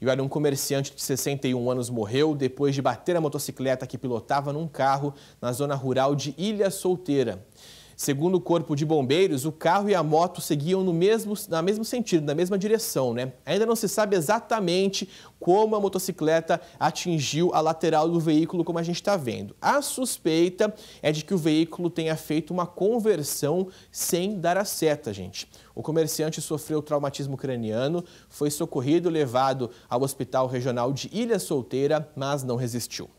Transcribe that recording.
E olha, um comerciante de 61 anos morreu depois de bater a motocicleta que pilotava num carro na zona rural de Ilha Solteira. Segundo o Corpo de Bombeiros, o carro e a moto seguiam no mesmo, na mesmo sentido, na mesma direção. Né? Ainda não se sabe exatamente como a motocicleta atingiu a lateral do veículo, como a gente está vendo. A suspeita é de que o veículo tenha feito uma conversão sem dar a seta, gente. O comerciante sofreu traumatismo craniano, foi socorrido e levado ao Hospital Regional de Ilha Solteira, mas não resistiu.